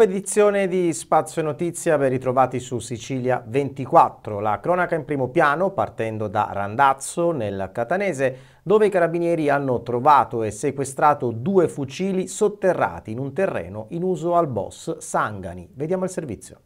Nuova edizione di Spazio Notizia per ritrovati su Sicilia 24. La cronaca in primo piano partendo da Randazzo nel Catanese dove i carabinieri hanno trovato e sequestrato due fucili sotterrati in un terreno in uso al boss Sangani. Vediamo il servizio.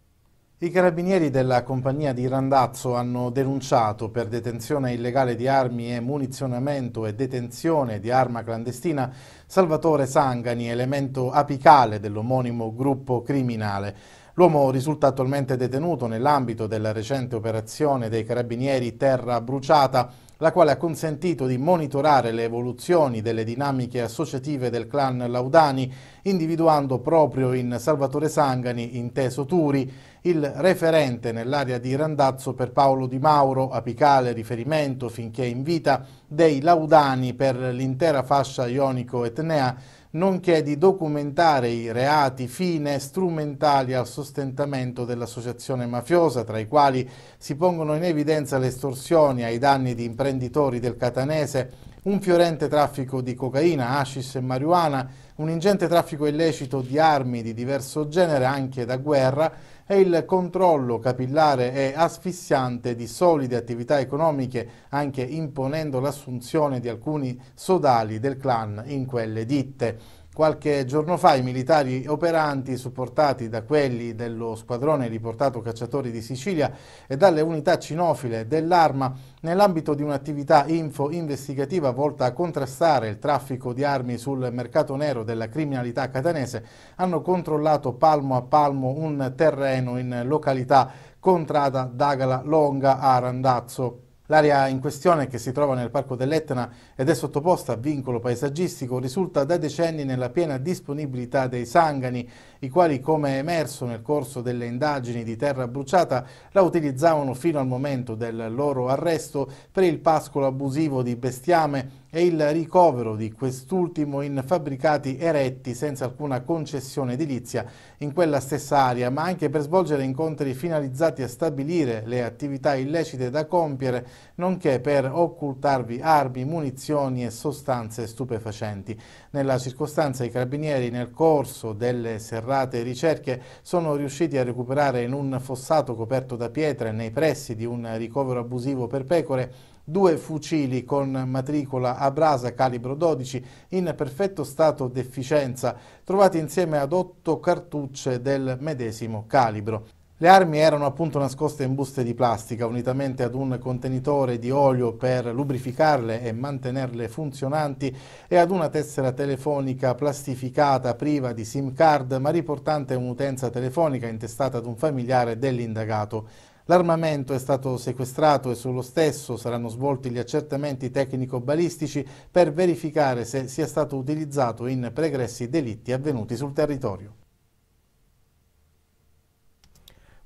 I carabinieri della compagnia di Randazzo hanno denunciato per detenzione illegale di armi e munizionamento e detenzione di arma clandestina Salvatore Sangani, elemento apicale dell'omonimo gruppo criminale. L'uomo risulta attualmente detenuto nell'ambito della recente operazione dei carabinieri Terra Bruciata la quale ha consentito di monitorare le evoluzioni delle dinamiche associative del clan Laudani, individuando proprio in Salvatore Sangani, inteso Turi, il referente nell'area di Randazzo per Paolo Di Mauro, apicale riferimento finché in vita dei Laudani per l'intera fascia ionico-etnea nonché di documentare i reati fine strumentali al sostentamento dell'associazione mafiosa, tra i quali si pongono in evidenza le estorsioni ai danni di imprenditori del catanese, un fiorente traffico di cocaina, hashish e marijuana, un ingente traffico illecito di armi di diverso genere, anche da guerra, e il controllo capillare e asfissiante di solide attività economiche, anche imponendo l'assunzione di alcuni sodali del clan in quelle ditte. Qualche giorno fa i militari operanti, supportati da quelli dello squadrone riportato cacciatori di Sicilia e dalle unità cinofile dell'Arma, nell'ambito di un'attività info investigativa volta a contrastare il traffico di armi sul mercato nero della criminalità catanese, hanno controllato palmo a palmo un terreno in località contrada Dagala Longa a Randazzo. L'area in questione, che si trova nel parco dell'Etna ed è sottoposta a vincolo paesaggistico, risulta da decenni nella piena disponibilità dei sangani i quali, come è emerso nel corso delle indagini di Terra Bruciata, la utilizzavano fino al momento del loro arresto per il pascolo abusivo di bestiame e il ricovero di quest'ultimo in fabbricati eretti senza alcuna concessione edilizia in quella stessa area, ma anche per svolgere incontri finalizzati a stabilire le attività illecite da compiere, nonché per occultarvi armi, munizioni e sostanze stupefacenti. Nella circostanza i carabinieri nel corso delle serrate serrate ricerche sono riusciti a recuperare in un fossato coperto da pietre nei pressi di un ricovero abusivo per pecore due fucili con matricola a brasa calibro 12 in perfetto stato d'efficienza, trovati insieme ad otto cartucce del medesimo calibro. Le armi erano appunto nascoste in buste di plastica, unitamente ad un contenitore di olio per lubrificarle e mantenerle funzionanti e ad una tessera telefonica plastificata priva di SIM card ma riportante un'utenza telefonica intestata ad un familiare dell'indagato. L'armamento è stato sequestrato e sullo stesso saranno svolti gli accertamenti tecnico-balistici per verificare se sia stato utilizzato in pregressi delitti avvenuti sul territorio.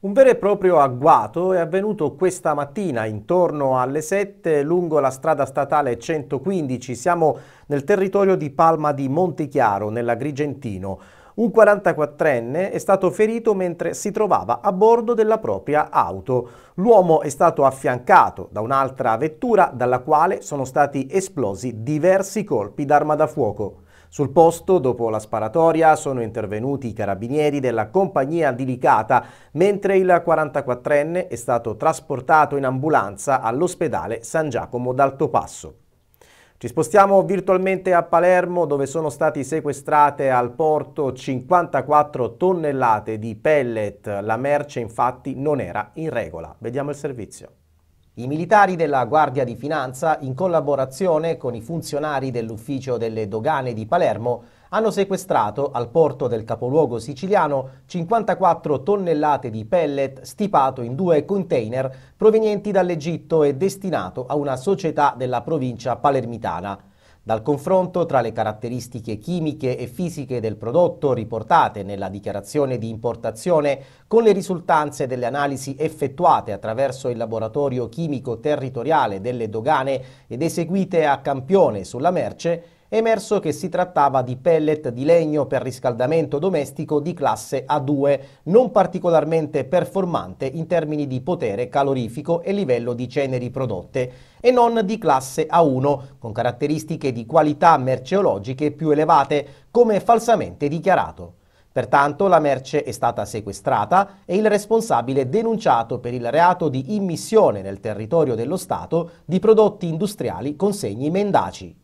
Un vero e proprio agguato è avvenuto questa mattina intorno alle 7 lungo la strada statale 115. Siamo nel territorio di Palma di Montichiaro, nell'Agrigentino. Un 44enne è stato ferito mentre si trovava a bordo della propria auto. L'uomo è stato affiancato da un'altra vettura dalla quale sono stati esplosi diversi colpi d'arma da fuoco. Sul posto, dopo la sparatoria, sono intervenuti i carabinieri della compagnia di Licata, mentre il 44enne è stato trasportato in ambulanza all'ospedale San Giacomo d'Altopasso. Ci spostiamo virtualmente a Palermo dove sono stati sequestrate al porto 54 tonnellate di pellet. La merce infatti non era in regola. Vediamo il servizio. I militari della Guardia di Finanza, in collaborazione con i funzionari dell'Ufficio delle Dogane di Palermo, hanno sequestrato al porto del capoluogo siciliano 54 tonnellate di pellet stipato in due container provenienti dall'Egitto e destinato a una società della provincia palermitana. Dal confronto tra le caratteristiche chimiche e fisiche del prodotto riportate nella dichiarazione di importazione con le risultanze delle analisi effettuate attraverso il laboratorio chimico territoriale delle dogane ed eseguite a campione sulla merce, emerso che si trattava di pellet di legno per riscaldamento domestico di classe A2, non particolarmente performante in termini di potere calorifico e livello di ceneri prodotte, e non di classe A1, con caratteristiche di qualità merceologiche più elevate, come falsamente dichiarato. Pertanto la merce è stata sequestrata e il responsabile denunciato per il reato di immissione nel territorio dello Stato di prodotti industriali con segni mendaci.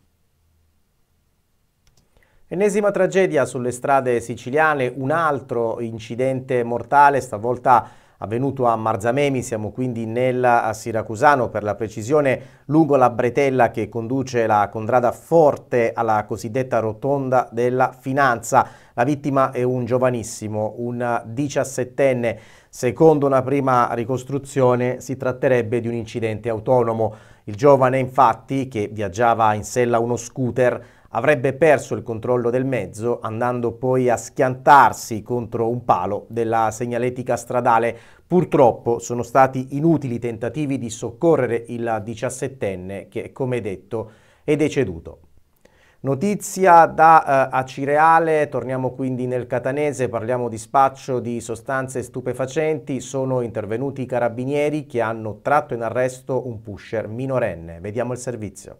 Ennesima tragedia sulle strade siciliane, un altro incidente mortale, stavolta avvenuto a Marzamemi, siamo quindi nel Siracusano per la precisione, lungo la bretella che conduce la contrada forte alla cosiddetta rotonda della finanza. La vittima è un giovanissimo, un diciassettenne. Secondo una prima ricostruzione si tratterebbe di un incidente autonomo. Il giovane infatti, che viaggiava in sella uno scooter, avrebbe perso il controllo del mezzo andando poi a schiantarsi contro un palo della segnaletica stradale. Purtroppo sono stati inutili tentativi di soccorrere il 17enne che, come detto, è deceduto. Notizia da eh, Acireale, torniamo quindi nel catanese, parliamo di spaccio di sostanze stupefacenti, sono intervenuti i carabinieri che hanno tratto in arresto un pusher minorenne. Vediamo il servizio.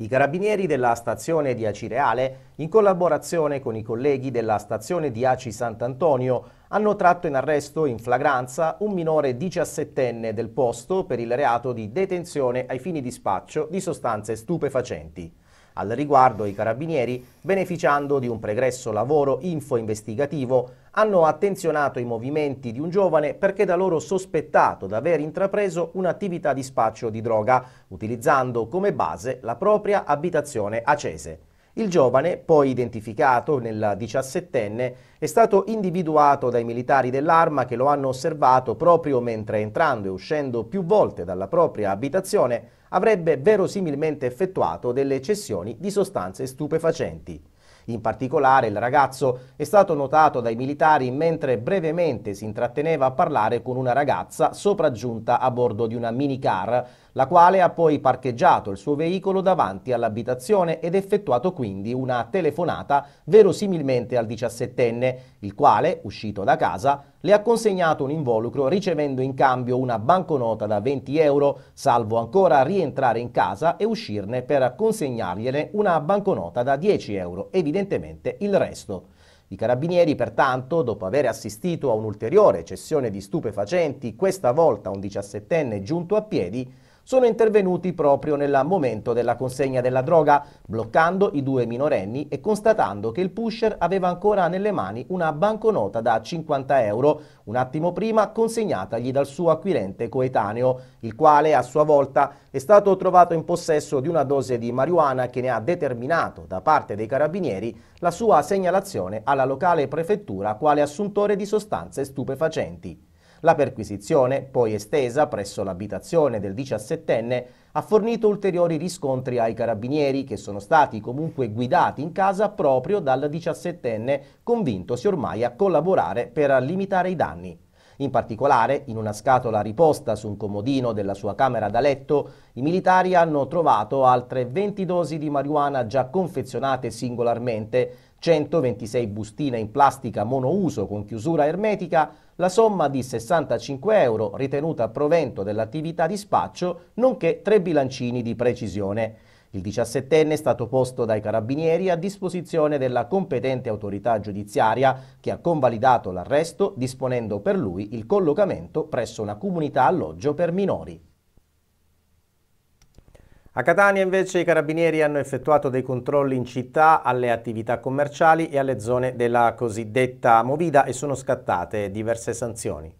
I carabinieri della stazione di Acireale, in collaborazione con i colleghi della stazione di Aci Sant'Antonio, hanno tratto in arresto in flagranza un minore 17enne del posto per il reato di detenzione ai fini di spaccio di sostanze stupefacenti. Al riguardo i carabinieri, beneficiando di un pregresso lavoro info-investigativo, hanno attenzionato i movimenti di un giovane perché da loro sospettato di aver intrapreso un'attività di spaccio di droga, utilizzando come base la propria abitazione a Il giovane, poi identificato nel 17enne, è stato individuato dai militari dell'arma che lo hanno osservato proprio mentre entrando e uscendo più volte dalla propria abitazione avrebbe verosimilmente effettuato delle cessioni di sostanze stupefacenti. In particolare il ragazzo è stato notato dai militari mentre brevemente si intratteneva a parlare con una ragazza sopraggiunta a bordo di una minicar, la quale ha poi parcheggiato il suo veicolo davanti all'abitazione ed effettuato quindi una telefonata verosimilmente al 17enne, il quale, uscito da casa, le ha consegnato un involucro ricevendo in cambio una banconota da 20 euro, salvo ancora rientrare in casa e uscirne per consegnargliene una banconota da 10 euro, evidentemente evidentemente il resto. I carabinieri, pertanto, dopo aver assistito a un'ulteriore cessione di stupefacenti, questa volta un 17enne giunto a piedi, sono intervenuti proprio nel momento della consegna della droga, bloccando i due minorenni e constatando che il pusher aveva ancora nelle mani una banconota da 50 euro, un attimo prima consegnatagli dal suo acquirente coetaneo, il quale a sua volta è stato trovato in possesso di una dose di marijuana che ne ha determinato da parte dei carabinieri la sua segnalazione alla locale prefettura quale assuntore di sostanze stupefacenti. La perquisizione, poi estesa presso l'abitazione del 17enne, ha fornito ulteriori riscontri ai carabinieri che sono stati comunque guidati in casa proprio dal 17enne, convintosi ormai a collaborare per limitare i danni. In particolare, in una scatola riposta su un comodino della sua camera da letto, i militari hanno trovato altre 20 dosi di marijuana già confezionate singolarmente, 126 bustine in plastica monouso con chiusura ermetica, la somma di 65 euro ritenuta provento dell'attività di spaccio, nonché tre bilancini di precisione. Il 17enne è stato posto dai carabinieri a disposizione della competente autorità giudiziaria che ha convalidato l'arresto disponendo per lui il collocamento presso una comunità alloggio per minori. A Catania invece i carabinieri hanno effettuato dei controlli in città alle attività commerciali e alle zone della cosiddetta movida e sono scattate diverse sanzioni.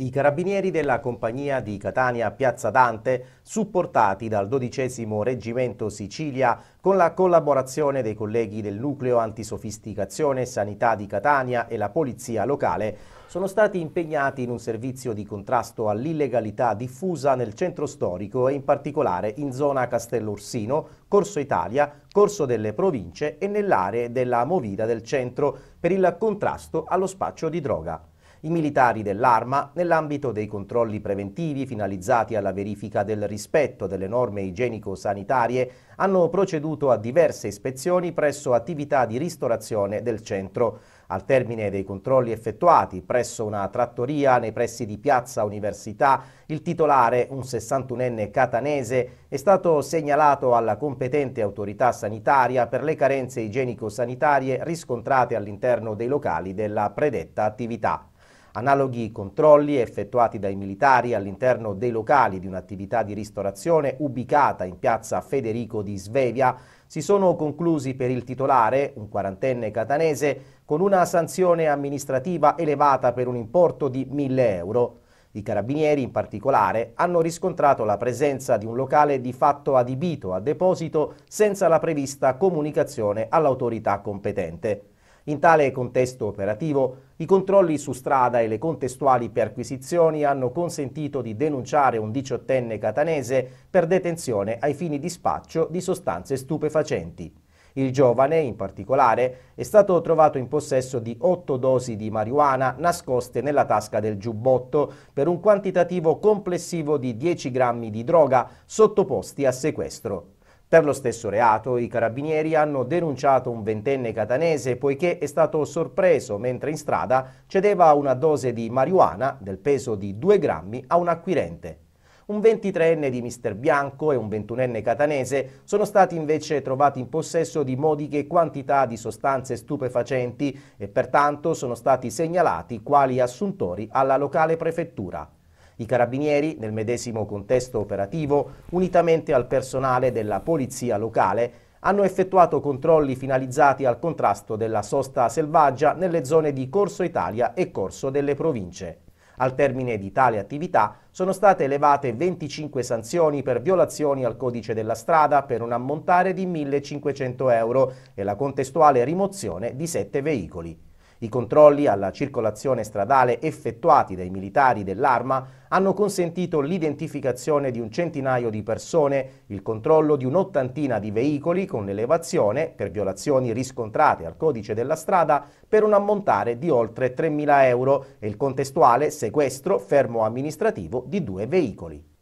I carabinieri della compagnia di Catania Piazza Dante, supportati dal XII Reggimento Sicilia con la collaborazione dei colleghi del Nucleo Antisofisticazione Sanità di Catania e la Polizia Locale, sono stati impegnati in un servizio di contrasto all'illegalità diffusa nel centro storico e in particolare in zona Castellorsino, Corso Italia, Corso delle Province e nell'area della Movida del Centro per il contrasto allo spaccio di droga i militari dell'Arma nell'ambito dei controlli preventivi finalizzati alla verifica del rispetto delle norme igienico-sanitarie hanno proceduto a diverse ispezioni presso attività di ristorazione del centro. Al termine dei controlli effettuati presso una trattoria nei pressi di Piazza Università, il titolare, un 61enne catanese, è stato segnalato alla competente autorità sanitaria per le carenze igienico-sanitarie riscontrate all'interno dei locali della predetta attività. Analoghi controlli effettuati dai militari all'interno dei locali di un'attività di ristorazione ubicata in piazza Federico di Svevia si sono conclusi per il titolare, un quarantenne catanese, con una sanzione amministrativa elevata per un importo di 1000 euro. I carabinieri in particolare hanno riscontrato la presenza di un locale di fatto adibito a deposito senza la prevista comunicazione all'autorità competente. In tale contesto operativo, i controlli su strada e le contestuali perquisizioni hanno consentito di denunciare un diciottenne catanese per detenzione ai fini di spaccio di sostanze stupefacenti. Il giovane, in particolare, è stato trovato in possesso di otto dosi di marijuana nascoste nella tasca del giubbotto per un quantitativo complessivo di 10 grammi di droga sottoposti a sequestro. Per lo stesso reato i carabinieri hanno denunciato un ventenne catanese poiché è stato sorpreso mentre in strada cedeva una dose di marijuana del peso di 2 grammi a un acquirente. Un 23enne di Mister Bianco e un 21enne catanese sono stati invece trovati in possesso di modiche quantità di sostanze stupefacenti e pertanto sono stati segnalati quali assuntori alla locale prefettura. I carabinieri, nel medesimo contesto operativo, unitamente al personale della polizia locale, hanno effettuato controlli finalizzati al contrasto della sosta selvaggia nelle zone di Corso Italia e Corso delle Province. Al termine di tale attività sono state elevate 25 sanzioni per violazioni al codice della strada per un ammontare di 1.500 euro e la contestuale rimozione di 7 veicoli. I controlli alla circolazione stradale effettuati dai militari dell'Arma hanno consentito l'identificazione di un centinaio di persone, il controllo di un'ottantina di veicoli con l'elevazione per violazioni riscontrate al codice della strada per un ammontare di oltre 3.000 euro e il contestuale sequestro fermo amministrativo di due veicoli.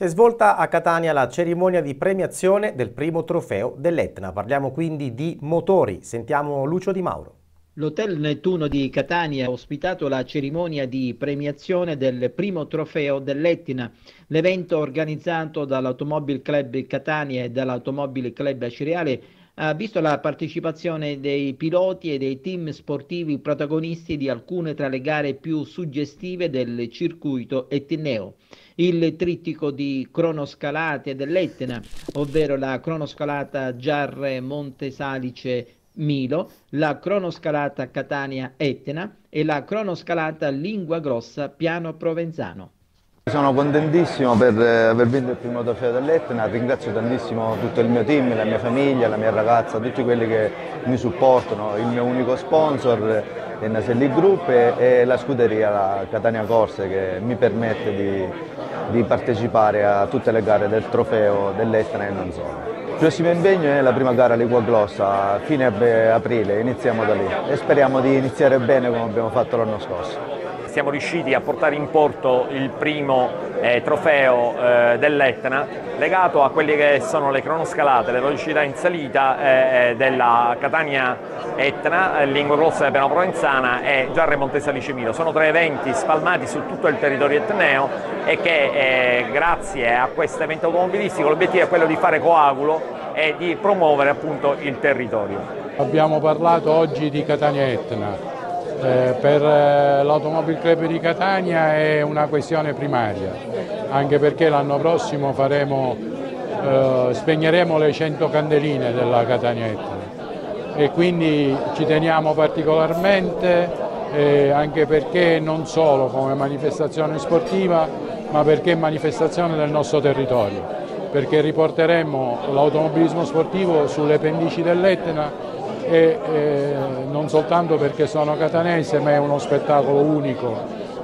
Si è svolta a Catania la cerimonia di premiazione del primo trofeo dell'Etna. Parliamo quindi di motori. Sentiamo Lucio Di Mauro. L'Hotel Nettuno di Catania ha ospitato la cerimonia di premiazione del primo trofeo dell'Etna. L'evento organizzato dall'Automobile Club Catania e dall'Automobile Club Cireale ha visto la partecipazione dei piloti e dei team sportivi protagonisti di alcune tra le gare più suggestive del circuito etneo. Il trittico di cronoscalate dell'Etna, ovvero la cronoscalata Giarre Montesalice Milo, la cronoscalata Catania Etna e la cronoscalata Lingua Grossa Piano Provenzano. Sono contentissimo per eh, aver vinto il primo trofeo dell'Etna, ringrazio tantissimo tutto il mio team, la mia famiglia, la mia ragazza, tutti quelli che mi supportano, il mio unico sponsor è Naselli Group e, la scuderia la Catania Corse che mi permette di, di partecipare a tutte le gare del trofeo dell'Etna e non solo. Il prossimo impegno è la prima gara all'Igua Glossa, fine aprile, iniziamo da lì e speriamo di iniziare bene come abbiamo fatto l'anno scorso siamo riusciti a portare in porto il primo eh, trofeo eh, dell'Etna legato a quelle che sono le cronoscalate, le velocità in salita eh, eh della Catania Etna, eh, Lingua Grossa della Piano Provenzana e Giarre Montesa Licimino. Sono tre eventi spalmati su tutto il territorio etneo e che eh, grazie a questo evento automobilistico l'obiettivo è quello di fare coagulo e di promuovere appunto il territorio. Abbiamo parlato oggi di Catania Etna, eh, per eh, l'Automobile Club di Catania è una questione primaria, anche perché l'anno prossimo faremo, eh, spegneremo le 100 candeline della Catanietta e quindi ci teniamo particolarmente eh, anche perché non solo come manifestazione sportiva ma perché manifestazione del nostro territorio perché riporteremo l'automobilismo sportivo sulle pendici dell'Etna e eh, non soltanto perché sono catanese ma è uno spettacolo unico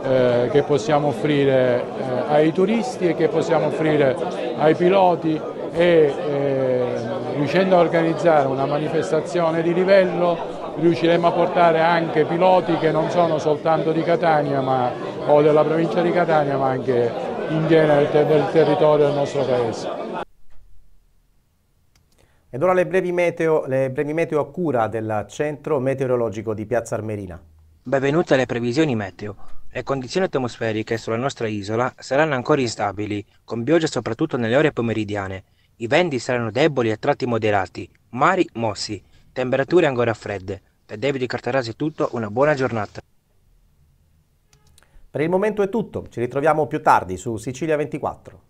eh, che possiamo offrire eh, ai turisti e che possiamo offrire ai piloti e eh, riuscendo a organizzare una manifestazione di livello riusciremo a portare anche piloti che non sono soltanto di Catania ma, o della provincia di Catania ma anche in genere del territorio del nostro paese. Ed ora le brevi, meteo, le brevi meteo a cura del Centro Meteorologico di Piazza Armerina. Benvenute alle previsioni meteo. Le condizioni atmosferiche sulla nostra isola saranno ancora instabili, con pioggia soprattutto nelle ore pomeridiane. I venti saranno deboli a tratti moderati, mari mossi, temperature ancora fredde. Da David Cartarasi è tutto, una buona giornata. Per il momento è tutto, ci ritroviamo più tardi su Sicilia 24.